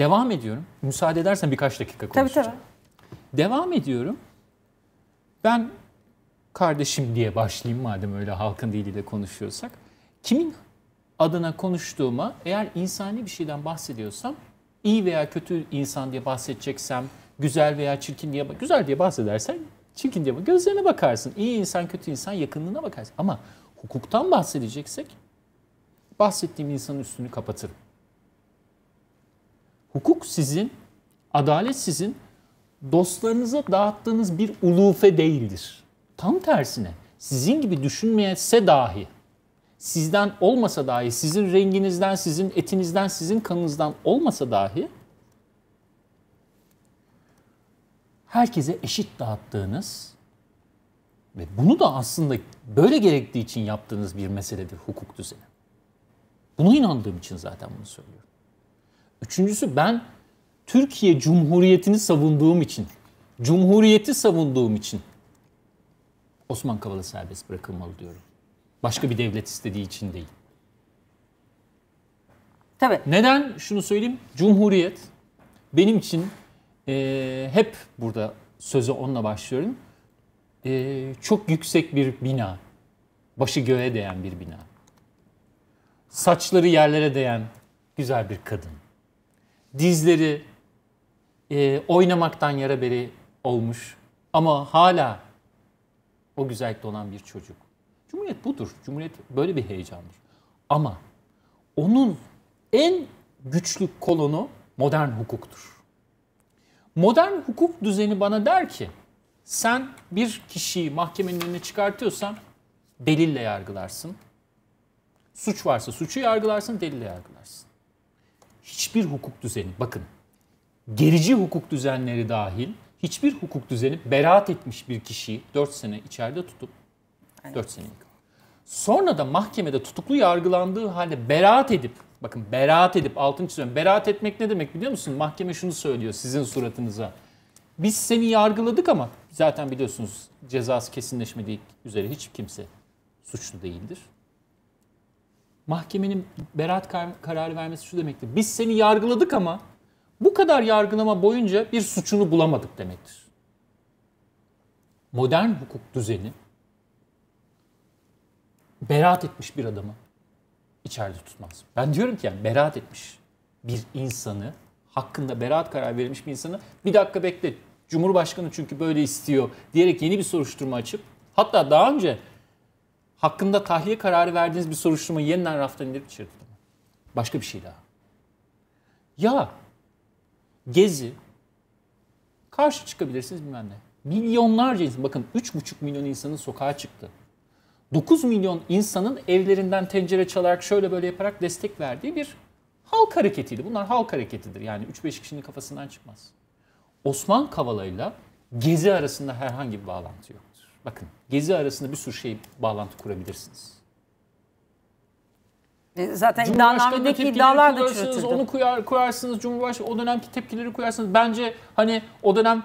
Devam ediyorum. Müsaade edersen birkaç dakika konuşacağım. Tabii tabii. Devam ediyorum. Ben kardeşim diye başlayayım madem öyle halkın diliyle konuşuyorsak. Kimin adına konuştuğuma eğer insani bir şeyden bahsediyorsam iyi veya kötü insan diye bahsedeceksem güzel veya çirkin diye güzel diye bahsedersen çirkin diye gözlerine bakarsın. İyi insan kötü insan yakınlığına bakarsın. Ama hukuktan bahsedeceksek bahsettiğim insanın üstünü kapatırım hukuk sizin, adalet sizin dostlarınıza dağıttığınız bir ulufe değildir. Tam tersine sizin gibi düşünmeyese dahi, sizden olmasa dahi, sizin renginizden, sizin etinizden, sizin kanınızdan olmasa dahi herkese eşit dağıttığınız ve bunu da aslında böyle gerektiği için yaptığınız bir meseledir hukuk düzeni. Bunu inandığım için zaten bunu söylüyorum. Üçüncüsü ben Türkiye Cumhuriyeti'ni savunduğum için, Cumhuriyeti savunduğum için Osman Kavala serbest bırakılmalı diyorum. Başka bir devlet istediği için değil. Tabii. Neden? Şunu söyleyeyim. Cumhuriyet benim için e, hep burada söze onunla başlıyorum. E, çok yüksek bir bina. Başı göğe değen bir bina. Saçları yerlere değen güzel bir kadın dizleri e, oynamaktan yara beri olmuş ama hala o güzellikte olan bir çocuk. Cumhuriyet budur. Cumhuriyet böyle bir heyecandır. Ama onun en güçlü kolonu modern hukuktur. Modern hukuk düzeni bana der ki sen bir kişiyi mahkemenin önüne çıkartıyorsan delille yargılarsın. Suç varsa suçu yargılarsın, delille yargılarsın hiçbir hukuk düzeni bakın gerici hukuk düzenleri dahil hiçbir hukuk düzeni beraat etmiş bir kişiyi 4 sene içeride tutup Aynen. 4 senelik. Sonra da mahkemede tutuklu yargılandığı halde beraat edip bakın beraat edip altın çiziyorum. Beraat etmek ne demek biliyor musun? Mahkeme şunu söylüyor sizin suratınıza. Biz seni yargıladık ama zaten biliyorsunuz cezası kesinleşmediği üzere hiç kimse suçlu değildir mahkemenin beraat kar kararı vermesi şu demektir. Biz seni yargıladık ama bu kadar yargılama boyunca bir suçunu bulamadık demektir. Modern hukuk düzeni beraat etmiş bir adamı içeride tutmaz. Ben diyorum ki yani beraat etmiş bir insanı, hakkında beraat kararı verilmiş bir insanı bir dakika bekle. Cumhurbaşkanı çünkü böyle istiyor diyerek yeni bir soruşturma açıp hatta daha önce hakkında tahliye kararı verdiğiniz bir soruşturma yeniden raftan indirip çırptı. Başka bir şey daha. Ya Gezi karşı çıkabilirsiniz bilmem ne. Milyonlarca insan bakın 3,5 milyon insanın sokağa çıktı. 9 milyon insanın evlerinden tencere çalarak şöyle böyle yaparak destek verdiği bir halk hareketiydi. Bunlar halk hareketidir. Yani 3-5 kişinin kafasından çıkmaz. Osman Kavala'yla Gezi arasında herhangi bir bağlantı yok. Bakın gezi arasında bir sürü şey bağlantı kurabilirsiniz. E, zaten iddianamedeki iddialar da çürütüldü. Onu kuyar, kurarsınız, Cumhurbaşkanı o dönemki tepkileri koyarsınız. Bence hani o dönem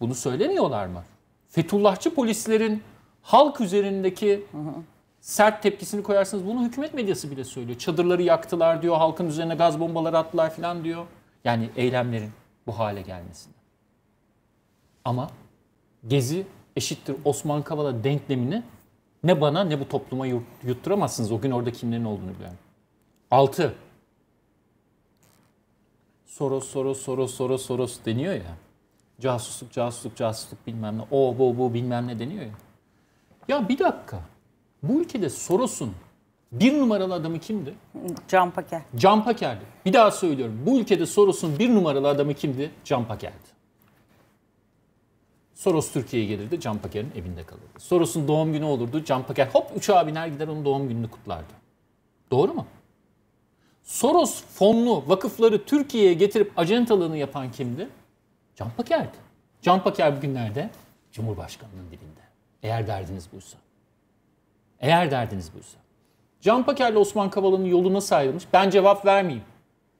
bunu söylemiyorlar mı? Fetullahçı polislerin halk üzerindeki hı hı. sert tepkisini koyarsınız. Bunu hükümet medyası bile söylüyor. Çadırları yaktılar diyor, halkın üzerine gaz bombaları attılar falan diyor. Yani eylemlerin bu hale gelmesini. Ama Gezi eşittir Osman Kavala denklemini ne bana ne bu topluma yutturamazsınız. O gün orada kimlerin olduğunu biliyorum. Altı Soros, Soros, Soros, Soros, Soros deniyor ya. Casusluk, casusluk, casusluk bilmem ne. O, bu, bu bilmem ne deniyor ya. Ya bir dakika. Bu ülkede Soros'un bir numaralı adamı kimdi? Can Paker. Can Paker'di. Bir daha söylüyorum. Bu ülkede Soros'un bir numaralı adamı kimdi? Can Paker'di. Soros Türkiye'ye gelirdi, Can Paker'in evinde kalırdı. Soros'un doğum günü olurdu, Can Paker hop uçağa biner gider onun doğum gününü kutlardı. Doğru mu? Soros fonlu vakıfları Türkiye'ye getirip ajantalığını yapan kimdi? Can Paker'di. Can Paker bugünlerde Cumhurbaşkanı'nın dilinde. Eğer derdiniz buysa. Eğer derdiniz buysa. Can Paker'le Osman Kavala'nın yolu nasıl ayrılmış? Ben cevap vermeyeyim.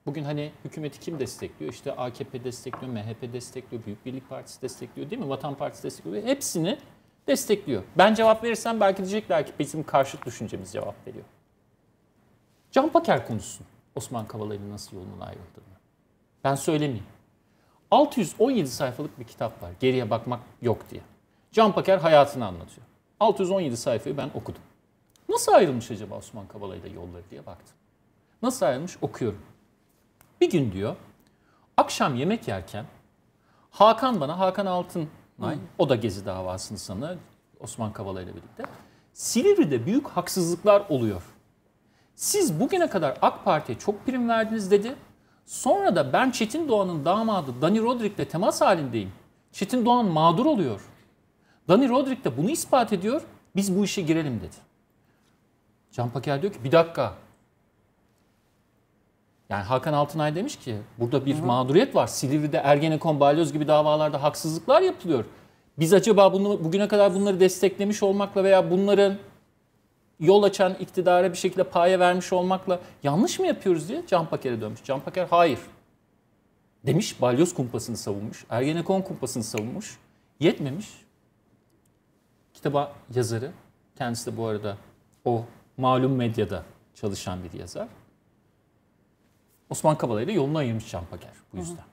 Bugün hani hükümeti kim destekliyor? İşte AKP destekliyor, MHP destekliyor, Büyük Birlik Partisi destekliyor değil mi? Vatan Partisi destekliyor. Hepsini destekliyor. Ben cevap verirsem belki diyecekler ki bizim karşıt düşüncemiz cevap veriyor. Can Paker konuşsun. Osman Kavala'yla nasıl yolunun ayrıldığını. Ben söylemeyeyim. 617 sayfalık bir kitap var. Geriye bakmak yok diye. Can Paker hayatını anlatıyor. 617 sayfayı ben okudum. Nasıl ayrılmış acaba Osman Kavala'yla yolları diye baktım. Nasıl ayrılmış okuyorum. Bir gün diyor akşam yemek yerken Hakan bana, Hakan Altın hmm. o da Gezi davasını sana Osman Kavala ile birlikte. Silivri'de büyük haksızlıklar oluyor. Siz bugüne kadar AK Parti'ye çok prim verdiniz dedi. Sonra da ben Çetin Doğan'ın damadı Dani Rodrik'le temas halindeyim. Çetin Doğan mağdur oluyor. Dani Rodrik de bunu ispat ediyor. Biz bu işe girelim dedi. Can Paker diyor ki bir dakika yani Hakan Altınay demiş ki burada bir Hı-hı. mağduriyet var. Silivri'de Ergenekon, Balyoz gibi davalarda haksızlıklar yapılıyor. Biz acaba bunu bugüne kadar bunları desteklemiş olmakla veya bunların yol açan iktidara bir şekilde paye vermiş olmakla yanlış mı yapıyoruz diye Can Paker'e dönmüş. Can Paker hayır demiş. Balyoz kumpasını savunmuş. Ergenekon kumpasını savunmuş. Yetmemiş. Kitaba yazarı. Kendisi de bu arada o malum medyada çalışan bir yazar. Osman Kavala ile yolunu ayırmış Can Paker bu yüzden. Hı hı.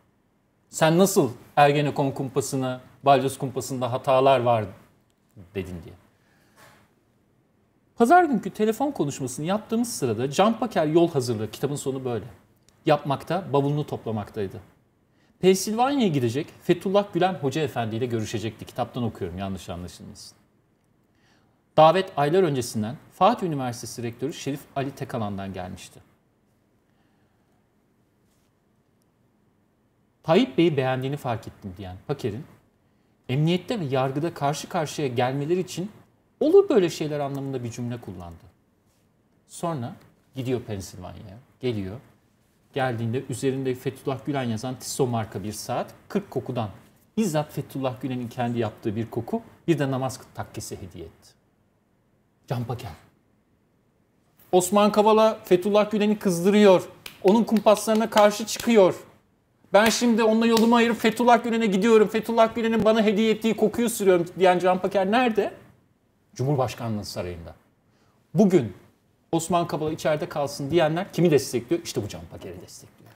Sen nasıl Ergenekon kumpasını, Balyoz kumpasında hatalar var dedin diye. Pazar günkü telefon konuşmasını yaptığımız sırada Can Paker yol hazırlığı kitabın sonu böyle. Yapmakta, bavulunu toplamaktaydı. Pensilvanya'ya gidecek Fethullah Gülen Hoca Efendi ile görüşecekti. Kitaptan okuyorum yanlış anlaşılmasın. Davet aylar öncesinden Fatih Üniversitesi Rektörü Şerif Ali Tekalan'dan gelmişti. Tayyip Bey'i beğendiğini fark ettim diyen Paker'in emniyette ve yargıda karşı karşıya gelmeleri için olur böyle şeyler anlamında bir cümle kullandı. Sonra gidiyor Pensilvanya'ya, geliyor. Geldiğinde üzerinde Fethullah Gülen yazan Tissot marka bir saat 40 kokudan bizzat Fethullah Gülen'in kendi yaptığı bir koku bir de namaz takkesi hediye etti. Can Paker. Osman Kavala Fethullah Gülen'i kızdırıyor. Onun kumpaslarına karşı çıkıyor ben şimdi onunla yolumu ayırıp Fethullah Gülen'e gidiyorum. Fethullah Gülen'in bana hediye ettiği kokuyu sürüyorum diyen Can Paker nerede? Cumhurbaşkanlığı sarayında. Bugün Osman kabala içeride kalsın diyenler kimi destekliyor? İşte bu Can Paker'i destekliyor.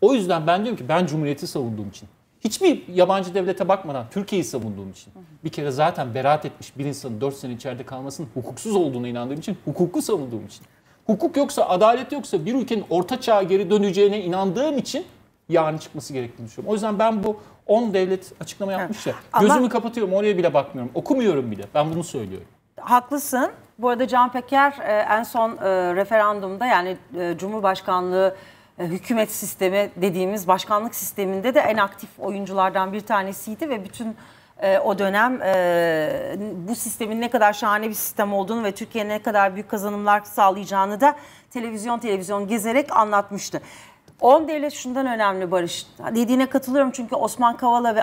O yüzden ben diyorum ki ben Cumhuriyeti savunduğum için hiçbir yabancı devlete bakmadan Türkiye'yi savunduğum için bir kere zaten beraat etmiş bir insanın 4 sene içeride kalmasının hukuksuz olduğuna inandığım için hukuku savunduğum için hukuk yoksa adalet yoksa bir ülkenin orta çağa geri döneceğine inandığım için yarın çıkması gerektiğini düşünüyorum. O yüzden ben bu 10 devlet açıklama yapmış ya. Ama... Gözümü kapatıyorum oraya bile bakmıyorum. Okumuyorum bile. Ben bunu söylüyorum. Haklısın. Bu arada Can Peker e, en son e, referandumda yani e, Cumhurbaşkanlığı hükümet sistemi dediğimiz başkanlık sisteminde de en aktif oyunculardan bir tanesiydi ve bütün o dönem bu sistemin ne kadar şahane bir sistem olduğunu ve Türkiye'ye ne kadar büyük kazanımlar sağlayacağını da televizyon televizyon gezerek anlatmıştı. 10 devlet şundan önemli Barış. Dediğine katılıyorum çünkü Osman Kavala ve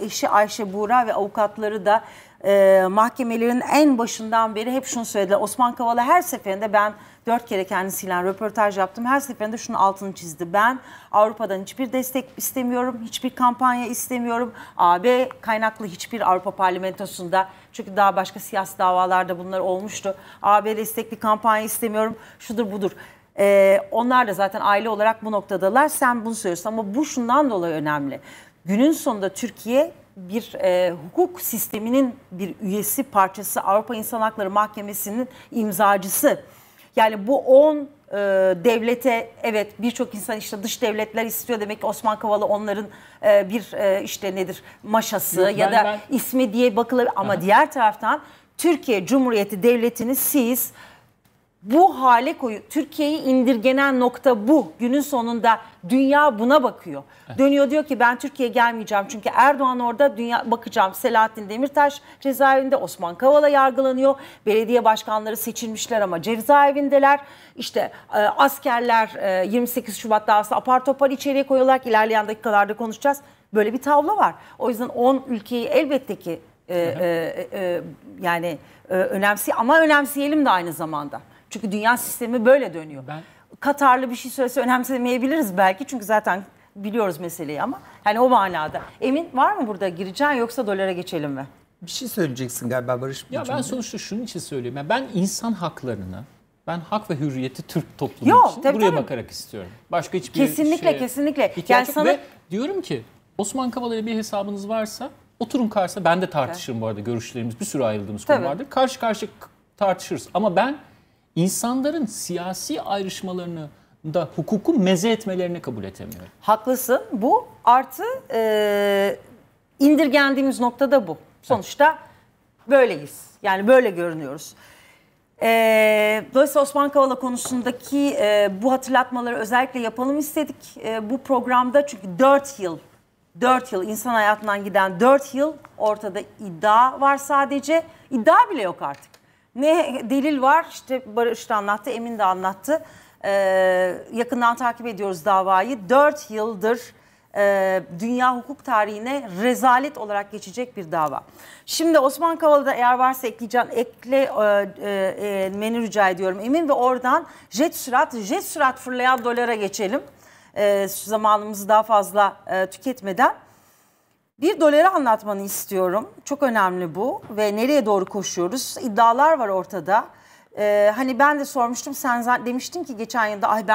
eşi Ayşe Buğra ve avukatları da e, mahkemelerin en başından beri hep şunu söylediler. Osman Kavala her seferinde ben dört kere kendisiyle röportaj yaptım. Her seferinde şunun altını çizdi. Ben Avrupa'dan hiçbir destek istemiyorum, hiçbir kampanya istemiyorum. AB kaynaklı hiçbir Avrupa parlamentosunda çünkü daha başka siyasi davalarda bunlar olmuştu. AB destekli kampanya istemiyorum, şudur budur. E, onlar da zaten aile olarak bu noktadalar. Sen bunu söylüyorsun ama bu şundan dolayı önemli. Günün sonunda Türkiye bir e, hukuk sisteminin bir üyesi parçası Avrupa İnsan Hakları Mahkemesi'nin imzacısı. Yani bu 10 e, devlete evet birçok insan işte dış devletler istiyor demek ki Osman Kavala onların e, bir e, işte nedir maşası Yok, ben, ya da ben... ismi diye bakılır ama Aha. diğer taraftan Türkiye Cumhuriyeti Devleti'ni siz bu hale koyu Türkiye'yi indirgenen nokta bu. Günün sonunda dünya buna bakıyor. Evet. Dönüyor diyor ki ben Türkiye'ye gelmeyeceğim çünkü Erdoğan orada dünya bakacağım. Selahattin Demirtaş cezaevinde Osman Kavala yargılanıyor. Belediye başkanları seçilmişler ama cezaevindeler. İşte e, askerler e, 28 Şubat davası apar topar içeriye koyularak ilerleyen dakikalarda konuşacağız. Böyle bir tavla var. O yüzden 10 ülkeyi elbette ki e, e, e, e, yani e, önemsi ama önemseyelim de aynı zamanda. Çünkü dünya sistemi böyle dönüyor. Ben... Katarlı bir şey söylese önemsemeyebiliriz belki çünkü zaten biliyoruz meseleyi ama hani o manada. Emin var mı burada gireceğin yoksa dolara geçelim mi? Bir şey söyleyeceksin galiba Barış. Ya ben sonuçta şunun için söylüyorum. Yani ben insan haklarını ben hak ve hürriyeti Türk toplumu Yo, için tabii, buraya tabii. bakarak istiyorum. Başka hiçbir kesinlikle şeye kesinlikle. Yani sana... Ve diyorum ki Osman Kavala ile bir hesabınız varsa oturun karşısına ben de tartışırım evet. bu arada görüşlerimiz bir sürü ayrıldığımız tabii. konu vardır. Karşı karşı tartışırız ama ben insanların siyasi ayrışmalarını da hukuku meze etmelerini kabul etemiyor. Haklısın. Bu artı e, indirgendiğimiz nokta da bu. Sonuçta böyleyiz. Yani böyle görünüyoruz. E, dolayısıyla Osman Kavala konusundaki e, bu hatırlatmaları özellikle yapalım istedik e, bu programda. Çünkü 4 yıl, 4 yıl insan hayatından giden 4 yıl ortada iddia var sadece. İddia bile yok artık. Ne delil var işte Barış da anlattı, Emin de anlattı. Ee, yakından takip ediyoruz davayı. 4 yıldır e, dünya hukuk tarihine rezalet olarak geçecek bir dava. Şimdi Osman Kavala'da eğer varsa ekleyeceğim, ekle e, e, e, menü rica ediyorum Emin ve oradan jet sürat, jet sürat fırlayan dolara geçelim. E, zamanımızı daha fazla e, tüketmeden. Bir doları anlatmanı istiyorum. Çok önemli bu ve nereye doğru koşuyoruz? İddialar var ortada. Ee, hani ben de sormuştum sen za- demiştin ki geçen yılda ay ben